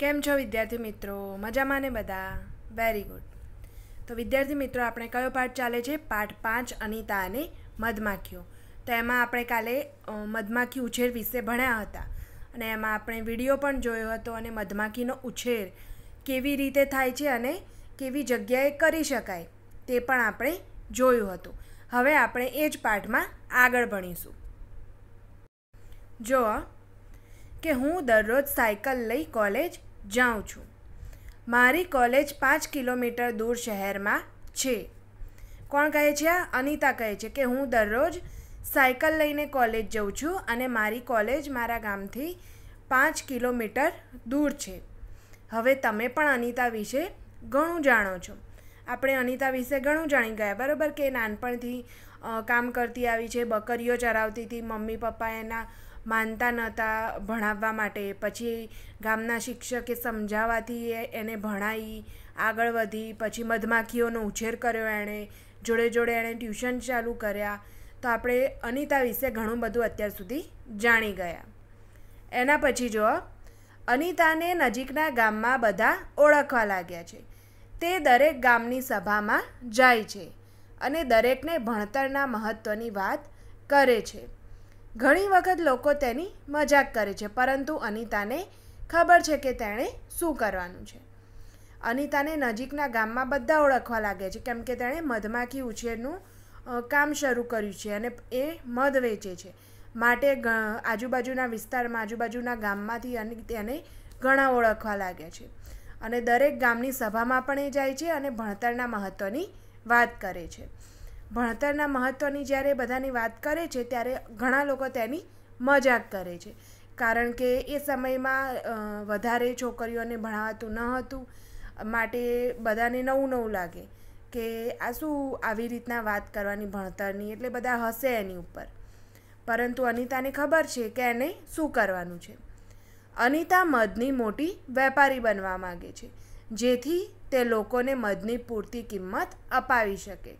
કેમ છો વિદ્યાર્થી મિત્રો મજામાં ને બધા વેરી ગુડ તો વિદ્યાર્થી મિત્રો આપણે કયો પાઠ ચાલે છે પાઠ પાંચ અનિતા અને મધમાખીઓ તો એમાં આપણે કાલે મધમાખી ઉછેર વિશે ભણ્યા હતા અને એમાં આપણે વિડીયો પણ જોયો હતો અને મધમાખીનો ઉછેર કેવી રીતે થાય છે અને કેવી જગ્યાએ કરી શકાય તે પણ આપણે જોયું હતું હવે આપણે એ જ પાઠમાં આગળ ભણીશું જો કે હું દરરોજ સાયકલ લઈ કોલેજ જાઉં છું મારી કોલેજ પાંચ કિલોમીટર દૂર શહેરમાં છે કોણ કહે છે અનિતા કહે છે કે હું દરરોજ સાયકલ લઈને કોલેજ જઉં છું અને મારી કોલેજ મારા ગામથી પાંચ કિલોમીટર દૂર છે હવે તમે પણ અનિતા વિશે ઘણું જાણો છો આપણે અનિતા વિશે ઘણું જાણી ગયા બરાબર કે નાનપણથી કામ કરતી આવી છે બકરીઓ ચરાવતી હતી મમ્મી પપ્પા એના માનતા નહોતા ભણાવવા માટે પછી ગામના શિક્ષકે સમજાવવાથી એ એને ભણાવી આગળ વધી પછી મધમાખીઓનો ઉછેર કર્યો એણે જોડે જોડે એણે ટ્યુશન ચાલુ કર્યા તો આપણે અનિતા વિશે ઘણું બધું અત્યાર સુધી જાણી ગયા એના પછી જો અનિતાને નજીકના ગામમાં બધા ઓળખવા લાગ્યા છે તે દરેક ગામની સભામાં જાય છે અને દરેકને ભણતરના મહત્ત્વની વાત કરે છે ઘણી વખત લોકો તેની મજાક કરે છે પરંતુ અનિતાને ખબર છે કે તેણે શું કરવાનું છે અનિતાને નજીકના ગામમાં બધા ઓળખવા લાગે છે કેમ કે તેણે મધમાખી ઉછેરનું કામ શરૂ કર્યું છે અને એ મધ વેચે છે માટે આજુબાજુના વિસ્તારમાં આજુબાજુના ગામમાંથી અને તેને ઘણા ઓળખવા લાગ્યા છે અને દરેક ગામની સભામાં પણ એ જાય છે અને ભણતરના મહત્ત્વની વાત કરે છે ભણતરના મહત્ત્વની જ્યારે બધાની વાત કરે છે ત્યારે ઘણા લોકો તેની મજાક કરે છે કારણ કે એ સમયમાં વધારે છોકરીઓને ભણાવાતું ન હતું માટે બધાને નવું નવું લાગે કે આ શું આવી રીતના વાત કરવાની ભણતરની એટલે બધા હશે એની ઉપર પરંતુ અનિતાને ખબર છે કે એને શું કરવાનું છે અનિતા મધની મોટી વેપારી બનવા માગે છે જેથી તે લોકોને મધની પૂરતી કિંમત અપાવી શકે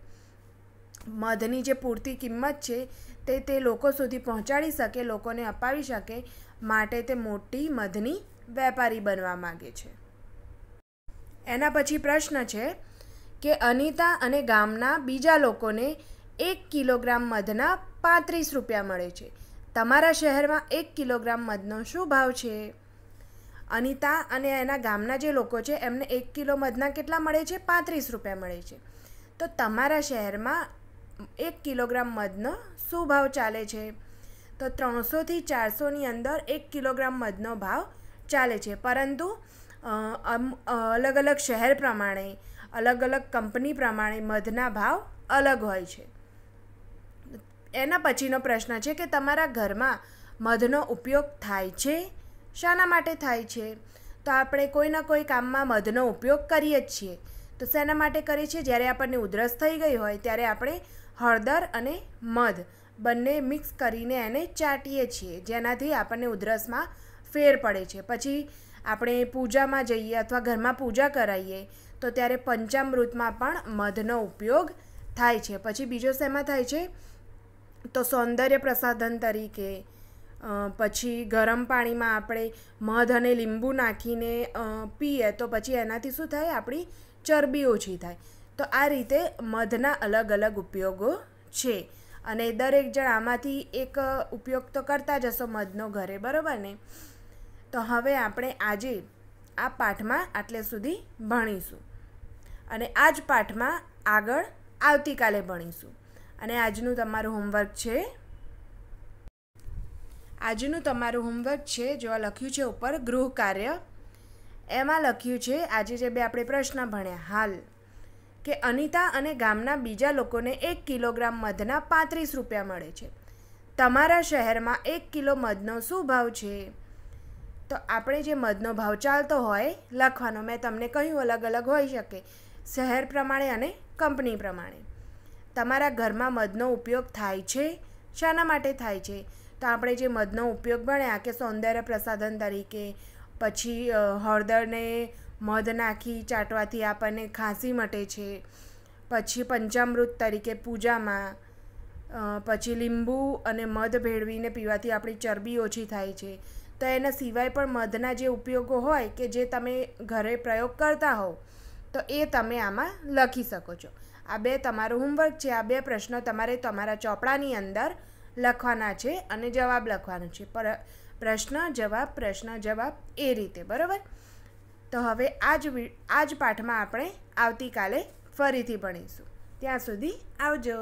મધની જે પૂરતી કિંમત છે તે તે લોકો સુધી પહોંચાડી શકે લોકોને અપાવી શકે માટે તે મોટી મધની વેપારી બનવા માગે છે એના પછી પ્રશ્ન છે કે અનિતા અને ગામના બીજા લોકોને એક કિલોગ્રામ મધના પાંત્રીસ રૂપિયા મળે છે તમારા શહેરમાં એક કિલોગ્રામ મધનો શું ભાવ છે અનિતા અને એના ગામના જે લોકો છે એમને એક કિલો મધના કેટલા મળે છે પાંત્રીસ રૂપિયા મળે છે તો તમારા શહેરમાં એક કિલોગ્રામ મધનો શું ભાવ ચાલે છે તો ત્રણસોથી ચારસોની અંદર એક કિલોગ્રામ મધનો ભાવ ચાલે છે પરંતુ અલગ અલગ શહેર પ્રમાણે અલગ અલગ કંપની પ્રમાણે મધના ભાવ અલગ હોય છે એના પછીનો પ્રશ્ન છે કે તમારા ઘરમાં મધનો ઉપયોગ થાય છે શાના માટે થાય છે તો આપણે કોઈના કોઈ કામમાં મધનો ઉપયોગ કરીએ જ છીએ તો શેના માટે કરીએ છીએ જ્યારે આપણને ઉધરસ થઈ ગઈ હોય ત્યારે આપણે હળદર અને મધ બંને મિક્સ કરીને એને ચાટીએ છીએ જેનાથી આપણને ઉધરસમાં ફેર પડે છે પછી આપણે પૂજામાં જઈએ અથવા ઘરમાં પૂજા કરાવીએ તો ત્યારે પંચામૃતમાં પણ મધનો ઉપયોગ થાય છે પછી બીજો શેમાં થાય છે તો સૌંદર્ય પ્રસાધન તરીકે પછી ગરમ પાણીમાં આપણે મધ અને લીંબુ નાખીને પીએ તો પછી એનાથી શું થાય આપણી ચરબી ઓછી થાય તો આ રીતે મધના અલગ અલગ ઉપયોગો છે અને દરેક જણ આમાંથી એક ઉપયોગ તો કરતા જ હશો મધનો ઘરે બરાબર ને તો હવે આપણે આજે આ પાઠમાં આટલે સુધી ભણીશું અને આ જ પાઠમાં આગળ આવતીકાલે ભણીશું અને આજનું તમારું હોમવર્ક છે આજનું તમારું હોમવર્ક છે જોવા લખ્યું છે ઉપર ગૃહ કાર્ય એમાં લખ્યું છે આજે જે બે આપણે પ્રશ્ન ભણ્યા હાલ કે અનિતા અને ગામના બીજા લોકોને એક કિલોગ્રામ મધના પાંત્રીસ રૂપિયા મળે છે તમારા શહેરમાં એક કિલો મધનો શું ભાવ છે તો આપણે જે મધનો ભાવ ચાલતો હોય લખવાનો મેં તમને કહ્યું અલગ અલગ હોઈ શકે શહેર પ્રમાણે અને કંપની પ્રમાણે તમારા ઘરમાં મધનો ઉપયોગ થાય છે શાના માટે થાય છે તો આપણે જે મધનો ઉપયોગ ભણ્યા કે સૌંદર્ય પ્રસાધન તરીકે પછી હળદરને મધ નાખી ચાટવાથી આપણને ખાંસી મટે છે પછી પંચામૃત તરીકે પૂજામાં પછી લીંબુ અને મધ ભેળવીને પીવાથી આપણી ચરબી ઓછી થાય છે તો એના સિવાય પણ મધના જે ઉપયોગો હોય કે જે તમે ઘરે પ્રયોગ કરતા હો તો એ તમે આમાં લખી શકો છો આ બે તમારું હોમવર્ક છે આ બે પ્રશ્નો તમારે તમારા ચોપડાની અંદર લખવાના છે અને જવાબ લખવાનો છે પર પ્રશ્ન જવાબ પ્રશ્ન જવાબ એ રીતે બરાબર તો હવે આજ જ આ પાઠમાં આપણે આવતીકાલે ફરીથી ભણીશું ત્યાં સુધી આવજો